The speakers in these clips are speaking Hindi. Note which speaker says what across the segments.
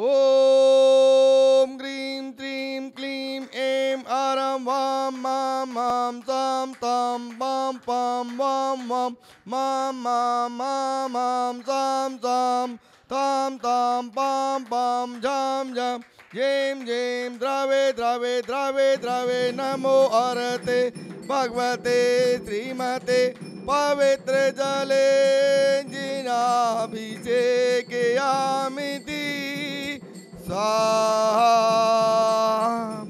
Speaker 1: ॐ ग्रीं त्रीं क्लीं ऐं आरं वां मां मां तां तां पां पां वां वां मां मां मां मां तां तां तां तां पां पां झां झां यें यें द्रवे द्रवे द्रवे द्रवे नमो अरते भगवते श्रीमते पवित्रजले जिनाभिषेकयामिति स्वाहा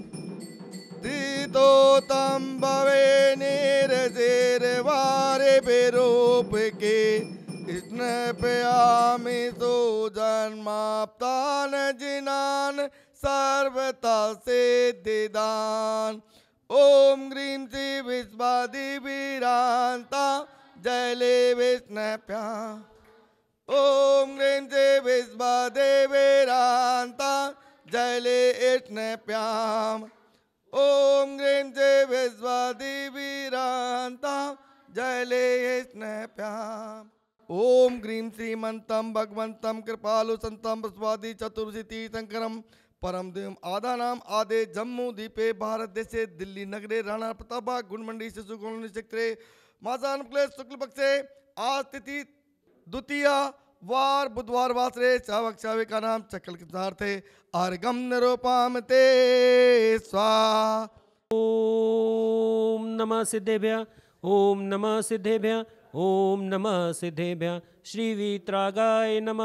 Speaker 1: दीतोतम भवे निर्जेरवारे विरूप के स्नपयामि सो जन्माप्तान जिनान सर्वता सिद्धिदान ओम ग्रीं श्री विश्वादि वीरांता जले विष्णप्या ॐ ह्रीं जे विश्वदेवेरान्ता जले यष्णप्याम् ॐ ह्रीं जे विश्वदेवीरान्ता जले प्याम ओम ह्रीं श्रीमन्तं भगवन्तं कृपालु स्वादी प्रस्वादि चतुर्शीतीशङ्करं परम देव आदा नाम आदे जम्मू दीपे भारत देशे दिल्ली नगरे राणा प्रताप गुणमंडी शिशु गुण क्षेत्रे मासान शुक्ल पक्षे आज तिथि द्वितीय वार बुधवार वासरे चावक चावे का नाम
Speaker 2: चकल किसार थे अर्गम नरोपाम ते स्वा ओम नमः भया ओम नमः भया ओम नमः भया वीतरागाय नम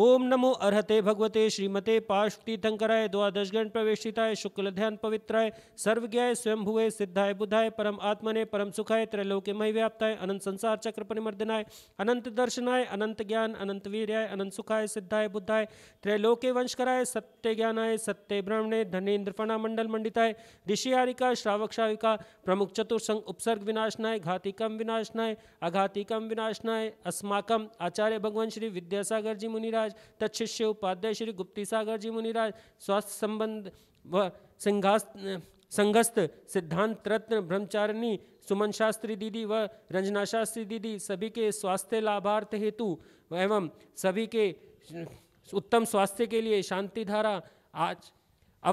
Speaker 2: ओम नमो अर्ते भगवते श्रीमते पार्षतीथंकराय द्वादश गण प्रवेशिताय शुक्ल ध्यान पवित्राय सर्वज्ञाय स्वयंभुवे सिद्धाय बुधाय परम आत्मने परम सुखाय त्रैलोक्य मय व्याप्ताय अनंत संसार चक्र परिमर्दनाय अनंत दर्शनाय अनंत ज्ञान अनंत वीर्याय अनंत सुखाय सिद्धाय बुद्धाय त्रैलोक्य वंशकराय सत्य ज्ञानाय सत्य ब्रह्मणे धनेन्द्र मंडल मंडिताय ऋषियारिका हारिका श्रावक श्राविका प्रमुख चतुर्संग उपसर्ग विनाशनाय घातिकम विनाशनाय अघातिकम विनाशनाय अस्माकम आचार्य भगवान श्री विद्यासागर जी मुनिराज तत्शिष्य उपाध्याय श्री गुप्ती सागर जी मुनिराज स्वास्थ्य संबंध व संघस्थ सिद्धांत रत्न ब्रह्मचारिणी सुमन शास्त्री दीदी व रंजना शास्त्री दीदी सभी के स्वास्थ्य लाभार्थ हेतु एवं सभी के उत्तम स्वास्थ्य के लिए शांति धारा आज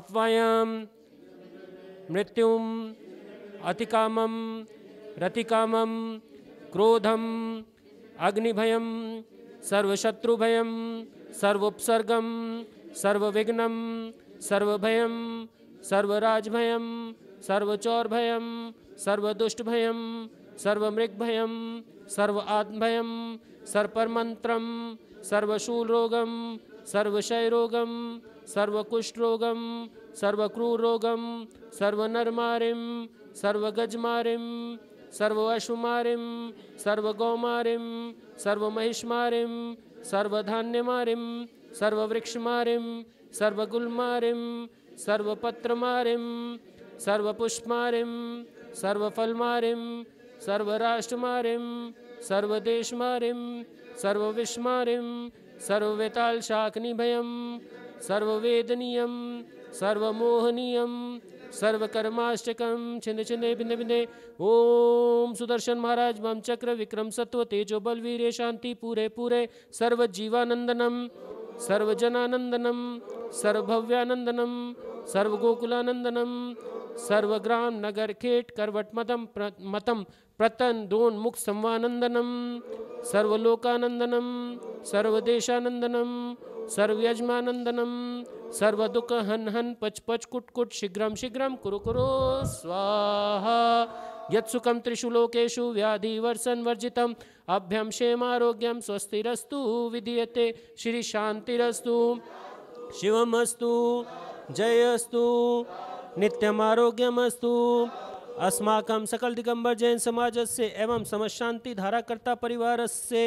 Speaker 2: अपवायम मृत्युम अतिकामम रतिकामम क्रोधम अग्निभयं सर्वशत्रुभयं सर्वोपसर्गं सर्वविघ्नं सर्वभयं सर्वराजभयं सर्वचौर्भयं सर्वदुष्टभयं सर्वमृगभयं सर्व आत्मभयं सर्पमन्त्रं सर्वशूलरोगं सर्वशयरोगं सर्वकुष्ठरोगं सर्वक्रूररोगं सर्वनरमारिं सर्वगजमारिं सर्वअश्वमारिं सर्वगौमारिं सर्वमहिष्मारिं सर्वधान्यमारिं सर्ववृक्षमारिं सर्वगुल्मारिं सर्वपत्रमारिं सर्वपुष्पमारिं सर्वफलमारिं सर्वराष्ट्रमारिं सर्वदेशमारिं सर्वविश्मारिं सर्ववेतालशाकनिभयं सर्वेदनीय सर्वमोहनीयं सर्वकर्माष्टकम छिन्न छिन्ने भिन्न भिन्ने ओम सुदर्शन महाराज मम चक्र विक्रम सत्व तेजो बल वीर शांति पूरे पूरे सर्व जीवानंदनम सर्वजनानंदनम सर्वभव्यानंदनम सर्वगोकुलानंदनम सर्वग्राम नगर खेट करवट मतम प्र, मतम प्रतन दोन मुख संवानंदनम सर्वलोकानंदनम सर्वदेशानंदनम सर्वयजमानंदनम दुख हन हन पच पच कुट कुट शीघ्र शीघ्र कुरु कुरु स्वाहा यत्सुखम त्रिषु लोकेशु व्याधि वर्षन वर्जित अभ्यम आरोग्यम स्वस्तिरस्तु विधीयते श्री शांतिरस्तु शिवमस्तु जयस्तु नित्यम आरोग्यमस्तु अस्माक सकल दिगंबर जैन समाज से एवं समझ शांति धाराकर्ता परिवार से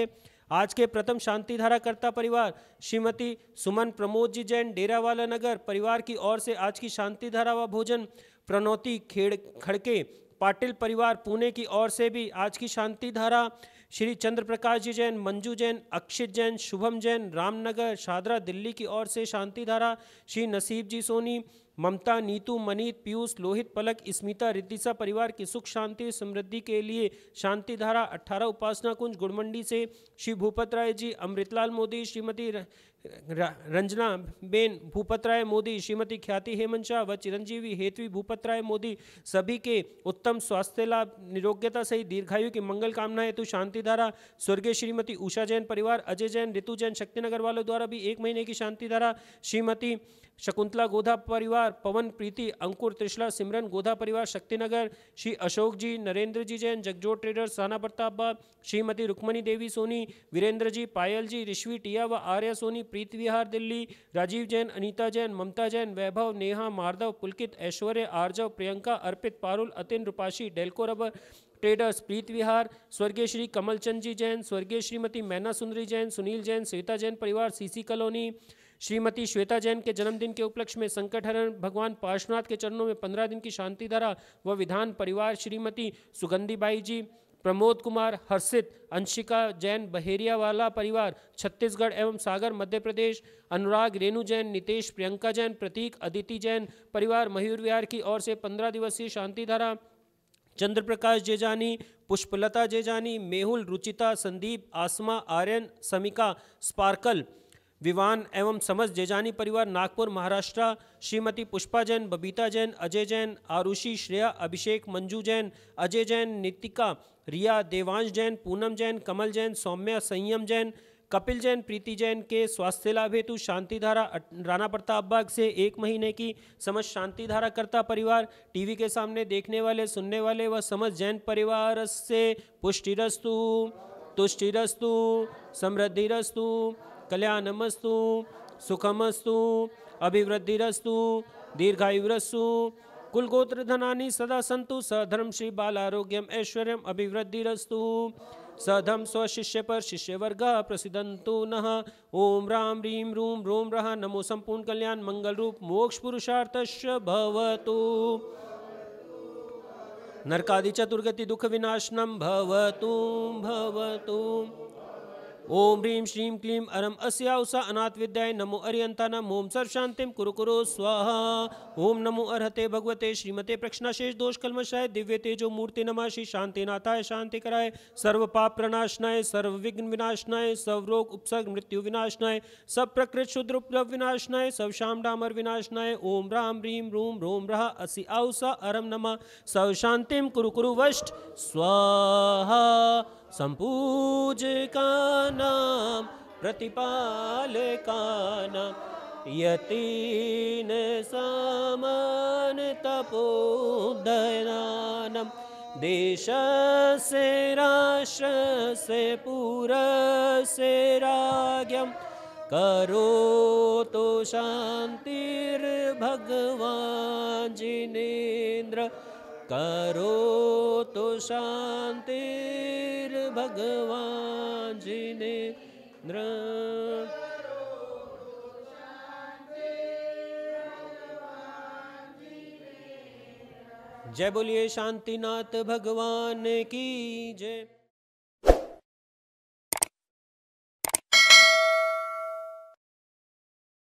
Speaker 2: आज के प्रथम शांति धाराकर्ता परिवार श्रीमती सुमन प्रमोद जी जैन डेरावाला नगर परिवार की ओर से आज की शांति धारा व भोजन प्रणोती खेड़ खड़के पाटिल परिवार पुणे की ओर से भी आज की शांति धारा श्री चंद्र प्रकाश जी जैन मंजू जैन अक्षित जैन शुभम जैन रामनगर शादरा दिल्ली की ओर से शांति धारा श्री नसीब जी सोनी ममता नीतू मनीत पीयूष लोहित पलक स्मिता रितिशा परिवार की सुख शांति समृद्धि के लिए शांति धारा अट्ठारह उपासना कुंज गुड़मंडी से श्री भूपत राय जी अमृतलाल मोदी श्रीमती रंजना बेन भूपत राय मोदी श्रीमती ख्याति हेमंत शाह व चिरंजीवी हेतवी भूपत राय मोदी सभी के उत्तम स्वास्थ्य लाभ निरोग्यता सहित दीर्घायु की मंगल कामना हेतु तो शांति धारा स्वर्गीय श्रीमती उषा जैन परिवार अजय जैन ऋतु जैन शक्तिनगर वालों द्वारा भी एक महीने की शांति धारा श्रीमती शकुंतला गोधा परिवार पवन प्रीति अंकुर त्रिशला सिमरन गोधा परिवार शक्तिनगर श्री अशोक जी नरेंद्र जी जैन जगजोत ट्रेडर साना बाब श्रीमती रुक्मणी देवी सोनी वीरेंद्र जी पायल जी ऋषि टिया व Arya Soni Preet Vihar Delhi Rajiv Jain Anita Jain Mamta Jain Vaibhav Neha Mardav Pulkit Aishwarya Arjav Priyanka Arpit Parul Atin Rupashi Delco rubber traders Preet Vihar स्वर्गीय श्री कमलचंद जी जैन स्वर्गीय श्रीमती मैना सुंदरी जैन सुनील जैन श्वेता जैन परिवार सीसी कॉलोनी श्रीमती श्वेता जैन के जन्मदिन के उपलक्ष्य में संकट हरण भगवान पार्श्वनाथ के चरणों में पंद्रह दिन की शांति धारा व विधान परिवार श्रीमती सुगंधीबाई जी प्रमोद कुमार हर्षित अंशिका जैन बहेरियावाला परिवार छत्तीसगढ़ एवं सागर मध्य प्रदेश अनुराग रेणु जैन नितेश प्रियंका जैन प्रतीक अदिति जैन परिवार मयूर विहार की ओर से पंद्रह दिवसीय शांति धारा चंद्र प्रकाश जेजानी पुष्पलता जेजानी मेहुल रुचिता संदीप आसमा आर्यन समिका स्पार्कल विवान एवं समझ जेजानी परिवार नागपुर महाराष्ट्र श्रीमती पुष्पा जैन बबीता जैन अजय जैन आरुषि श्रेया अभिषेक मंजू जैन अजय जैन नितिका रिया देवांश जैन पूनम जैन कमल जैन सौम्या संयम जैन कपिल जैन प्रीति जैन के स्वास्थ्य लाभ हेतु शांति धारा राणा प्रताप बाग से एक महीने की समझ शांति धारा करता परिवार टीवी के सामने देखने वाले सुनने वाले व वा समझ जैन परिवार से पुष्टिरस्तु तुष्टिरस्तु समृद्धिरस्तु कल्याणमस्तु सुखमस्तु अभिवृद्धिस्तु दीर्घायुरस्तु कुलगोत्र सदा सन्तु सधर्म श्री बालारोग्यम ऐश्वर्य अभिवृद्धिस्तु सधम स्वशिष्य पर शिष्यवर्ग वर्ग न ओम राम रीम रूम रोम रह नमो संपूर्ण कल्याण मंगल रूप मोक्ष पुरुषार्थ भवतु नरकादि चतुर्गति दुख विनाशनम भवतु भवतु ओम ह्रीं श्रीं क्लीं अरम अस्यावसा अनाथ विद्याय नमो अरियंताना ओम सर शांतिम कुरु कुरु स्वाहा ओम नमो अर्हते भगवते श्रीमते प्रक्षणाशेष दोष कलमशाय दिव्य तेजो मूर्ति नमा श्री शांति नाथाय शांति कराय सर्व पाप प्रणाशनाय सर्व विघ्न विनाशनाय सर्व रोग उपसर्ग मृत्यु विनाशनाय सब प्रकृत शुद्र उपलब्ध विनाशनाय सब श्याम डामर विनाशनाय ओम राम ह्रीम रूम रोम रह असि आउसा अरम नमा सर्व शांतिम कुरु कुरु वष्ट स्वाहा संपूज का नाम प्रतिपाल का नाम यतीन सामान तपोदयानम देश से राष्ट्र से पूर से राज्यम करो तो शांतिर्भगवान् जिनेन्द्र करो तो शांति भगवान जी ने जय बोलिए शांतिनाथ भगवान की जय